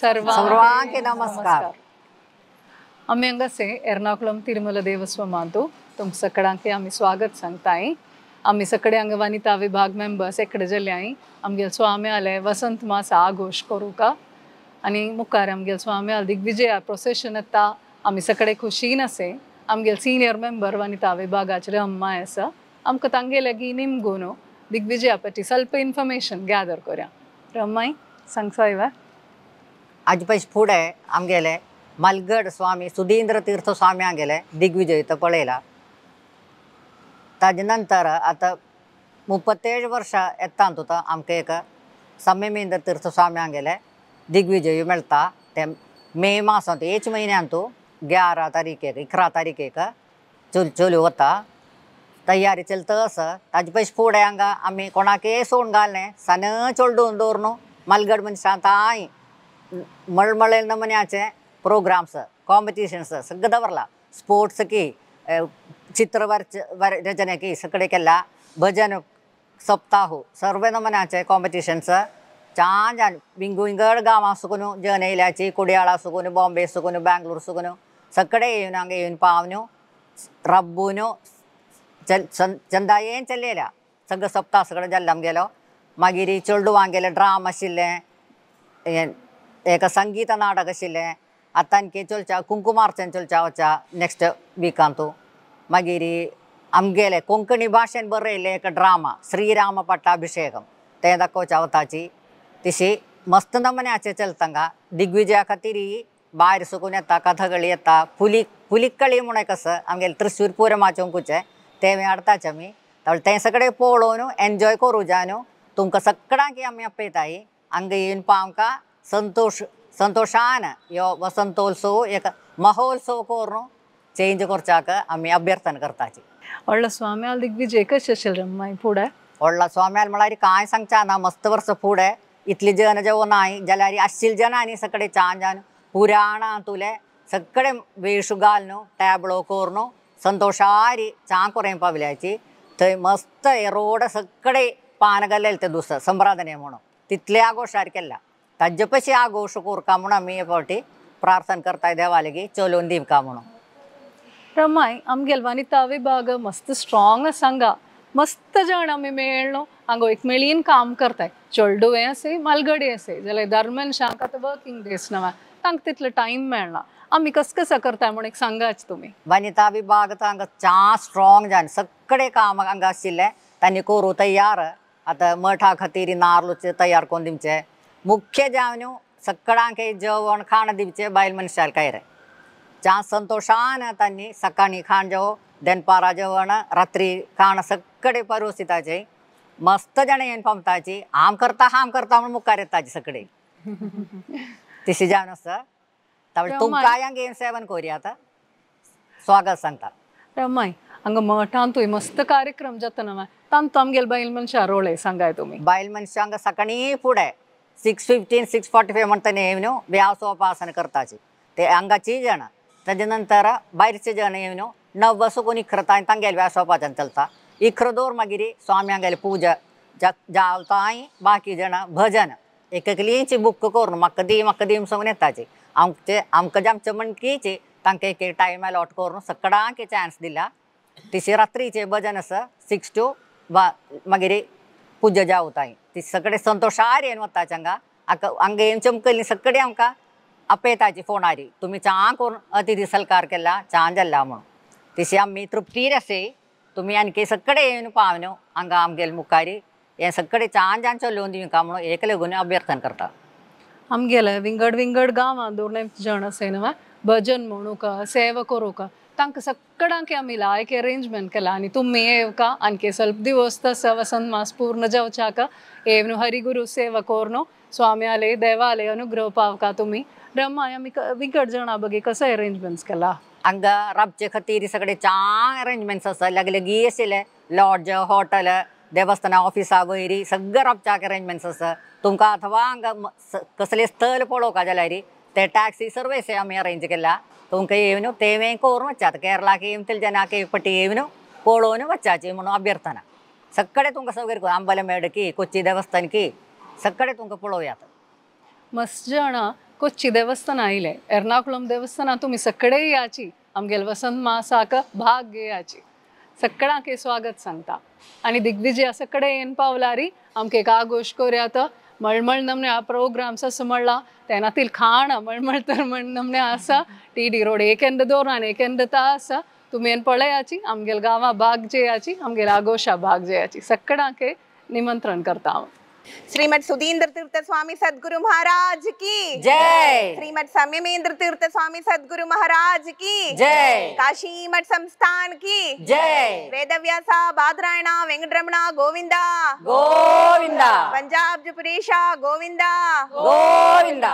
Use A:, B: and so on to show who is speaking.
A: സർവാകെ नमस्कार आम्ही हंगासे एर्नाकुलम तिरुमल देवस्व मांतो तुम सकडांके आम्ही स्वागत सांगताय आम्ही सकडे वनिता विभाग मेम्बर्स एकडें वसंत मास आघोश करूका आनी मुखार आमगेल दिग्विजया प्रोसेशन येता खुशीन आसे आमगेल सिनियर वनिता विभागाचे अम्माय आसा आमकां तांगे लागीं दिग्विजया पटी स्वल्प इन्फॉर्मेशन गॅदर करया रम्माय सांगसा
B: आजी पयस फुडें आमगेले मलगड स्वामी सुधींद्र तीर्थ स्वामी हांगेले दिग्विजय तो पळयला ताजे नंतर आतां मुप्पत्तेळ वर्सां येता तुका एक सम्यमेंद्र तीर्थ स्वामी हांगेले दिग्विजय मेलता मे मासांत हेच म्हयन्यान तूं ग्यारा तारीखेक इकरा तारीखेक चल चलयो वता तयारी चलता आसा ताजे पयशे फुडें हांगा आमी कोणाके सोडून घालें सान चोलडून दवर न्हू मलगड मनशां ಮಳ್ಮಳೆಯಲ್ಲಿಂದ ಪ್ರೋಗ್ರಾಮ್ಸ್ ಕಾಂಪಿಟೀಷನ್ಸ್ ಸಗದ ಬರಲ್ಲ ಸ್ಪೋರ್ಟ್ಸ್ಗೆ ಚಿತ್ರ ವರಚ ವರ ರಚನೆಗೆ ಸಕಡೆಗೆಲ್ಲ ಭಜನ ಸಪ್ತಾಹು ಸರ್ವೆ ನಮನಾಚೆ ಕಾಂಪಿಟೀಷನ್ಸ್ ಚಾನ್ ಚಾನ್ ಬಿಂಗು ಇಂಗಡ್ ಗಾಮ ಸುಗುನು ಜನೇಲಾಚಿ ಕುಡಿಯಾಳ ಸುಗುನು ಬಾಂಬೆ ಸುಗುನು ബാംഗ്ലൂർ സുഗുനു ಸಕ್ಕಡೆ ಏನು ಹಂಗೆ ಏನು ಪಾವನು റബ്ബുനു ചെന്തായേം ചെല്ലേല സംഘ സപ്താസുകളെ ചെല്ലാം ഗേലോ മകിരി ചൊള്ളു വാങ്ങിയല്ലേ ഡ്രാമസില്ലേ ಏಕ ಸಂಗೀತ ನಾಟಕ ಶಿಲೆ ಅತ್ತಾನ್ಕೆ ಚೊಲ್ಚ ಕುಂಕುಮಾರ್ಚನ್ ಚೊಲ್ಚ ವಚ್ಚ ನೆಕ್ಸ್ಟ್ ವೀಕಾಂತು ಮಗಿರಿ ಅಮ್ಗೆಲೆ ಕೊಂಕಣಿ ಭಾಷೆನ್ ಬರ್ರೆ ಇಲ್ಲೇ ಏಕ ಡ್ರಾಮ ಶ್ರೀರಾಮ ಪಟ್ಟಾಭಿಷೇಕಂ ತೇದಕ್ಕೋ ಚವತಾಚಿ ತಿಶಿ ಮಸ್ತ್ ನಮ್ಮನೆ ಆಚೆ ಚಲ್ತಂಗ ದಿಗ್ವಿಜಯ ಕತಿರಿ ಬಾರಿ ಸುಕುನೆತ್ತ ಕಥಗಳಿಯತ್ತ ಪುಲಿ ಪುಲಿಕ್ಕಳಿ ಮುಣಕಸ್ ಅಮ್ಗೆಲ್ ತೃಶ್ಶೂರ್ ಪೂರಮಾಚೋಂ ಕುಚೆ ತೇವೆ ಅಡ್ತಾಚಮಿ ತವಳು ತೇ ಸಕಡೆ ಪೋಳೋನು ಎಂಜಾಯ್ ಕೋರುಜಾನು ತುಮಕ ಸಕ್ಕಡಾಕಿ ಅಮ್ಮೆ ಅಪ್ಪೆ ತಾಯಿ ಅಂಗ ಏನು ಪಾಮ್ಕ ಸಂತೋಷ ಸಂತೋಷಾನ ಯೋ ವಸಂತೋತ್ಸವ ಏಕ ಮಹೋತ್ಸವಕ್ಕೋರ್ನು ചേഞ്ച് കുറച്ചാക്ക അമ്മി അഭ്യർത്ഥന കർത്താച്ചി
A: ഉള്ള സ്വാമിയാൽ ദിഗ്വിജയക്ക് ശശിരമ്മായി
B: ഉള്ള സ്വാമിയാൽ മളാരി കായ് സംഘാന മസ്ത് വർഷ പൂടെ ഇത്ലി ജനജവനായി ജലാരി അശ്ചിൽ ജനാനി സക്കടെ ചാഞ്ചാനു പുരാണ തുലെ സക്കടെ വേഷുകാലിനു ടാബ്ലോ കോർന്നു സന്തോഷാരി ചാക്കുറയും പവിലാച്ചി മസ്ത എറോടെ സക്കടെ പാനകല്ലേലത്തെ ദിവസം സമ്പ്രാദനയമാണോ തിത്ലി ആഘോഷമായിരിക്കല്ല കജ്ജപ്പശി ആഘോഷ കൂർക്കാമണം അമ്മിയെ പോട്ടി പ്രാർത്ഥന കർത്തായ ദേവാലയ്ക്ക് ചോലോൻ ദീപക്കാമണം
A: ರಮ್ಮಾಯ್ ಅಮ್ಗೆಲ್ವಾನಿ वनिता विभाग मस्त स्ट्रांग ಸಂಘ मस्त जन मेलो मेळ्ळो एक मेळीन काम करताय चोलडुवें आसे मालगडी आसे जाल्यार दरम्यान शांक आतां वर्कींग नवा तांकां तितलो टायम मेळना आमी कस कसा करताय म्हण एक सांगाच तुमी वनिता
B: विभाग तर हांगा चा स्ट्रॉंग जावन सगळें काम हंगा आशिल्लें तांणी करूं तयार आतां मठा खातीर नाल्ल तैयार कर दिवचे मुख्य जावनु सकडा के जेवण खाण दिवचे बायल मनशाल काय रे चा संतोषान त्यांनी सकाणी खाण देन दनपारा जेवण रात्री खाण सकडे परोसिताचे मस्त जण येन पमताचे आम करता हाम करता म्हणून मुकार सकडे
A: तिसे जावन अस
B: तव तुम काय अंग सेवन कोरिया ता
A: स्वागत सांगता रमय अंग मटा तुई मस्त कार्यक्रम जतनवा तं तं गेल बायल मनशा
B: रोळे सांगाय तुमी बायल मनशा अंग सकाणी फुडे six fifteen six forty five म्हणता नेहमीनो व्यासोपासन करताची ते अंगाची जाणा ताजे नंतर जाना जाण येवनो नव बसो कोणी इखरता तंगेल तांगेले व्यासोपासन चलता इखर इखरदोर मागीर स्वाम्यांगेले पूजा जा जावता बाकी जाना भजन एक एकलींची बूक करून म्हाका दी म्हाका दी सांगून येताची आमचे आमकां जे आमचे मणकीचे तांकां एक एक टायम अलॉट करून सगळ्यांक चान्स दिला तिशी रात्रीचे भजन आस सिक्स टू वा मागीर पूज्य जावताय ती सगळे संतोषार्येन वता हांगा हाका हांगा एमचेम केल्ली सगळी आमकां आपयताची फोनारी तुमी च्या करून अतिथी सलकार केला च्या म्हणून तशी आमी तृप्तीर आसे तुमी आणखी सगळे येवन पावन हांगा आमगेले मुखारी हे सगळे च्या जान चलोवन दिवं म्हणून एक लागून अभ्यर्थन करता
A: आमगेलें विंगड विंगड गांवां दोनाय जाण भजन म्हणू का सेवा करू का तांकां सगळ्यांक आमी लायक अरेंजमेंट केला आनी तुमी येवका आनी स्वल्प दिवस तसा वसंत मास पूर्ण जावच्याका एव न्हू हरिगुरू सेवा कोर न्हू स्वाम्याले देवाले अनुग्रह पावका तुमी रमाय आमी विंगड जाणा बगे कसो अरेंजमेंट्स केला हांगा राबचे खातीर
B: सगळे चांग अरेंजमेंट्स आसा लागले गी आशिल्ले लॉज हॉटेल देवस्थान ऑफिस ಆಗೋ ಇರಿ ಸಗ್ಗರ್ ಆಮचे तुमकां अथवा हांगा कसले स्थळ पळोवपा जाल्यार ते टॅक्सी सर्वीस आमी अरेंज केला तुमकां येवन तेवें करून वचात केरळाक येवन जनाक एक पटी येवन पळोवन वचाची म्हणून अभ्यर्थना सगळे तुमकां सगळे करून की कोची देवस्थान सगळे तुमकां पळोवयात
A: मस्त जाणां कोची देवस्थान आयलें एर्नाकुलम देवस्थाना तुमी सकडे याची आमगेल वसंत मासाक भाग घेयाची सगळ्यांक स्वागत सांगता आणि दिग्विजय सकडे येऊन पावला री आमके का गोश मळमळ नमने हा प्रोग्राम समळला तेनातील खाण मळमळ तर नमने असा टी डी रोड एकेंद दोरान एकेंद ता आसा तुमी पळयाची आमगेल गावा भाग जयाची आमगेल आगोशा भाग जयाची सगळ्यांक निमंत्रण करता हांव శ్రీమద్ సుధీంద్ర తీర్థ స్వామి సద్గురు మహారాజ్ కి జై శ్రీమద్ సమయమేంద్ర తీర్థ స్వామి సద్గురు మహారాజ్ కి జై కాశీమఠ్ సంస్థాన్ కి జై వేదవ్యాస బాదరాయణ వెంకటరమణ గోవింద గోవింద పంజాబ్ జుపురేష గోవింద గోవింద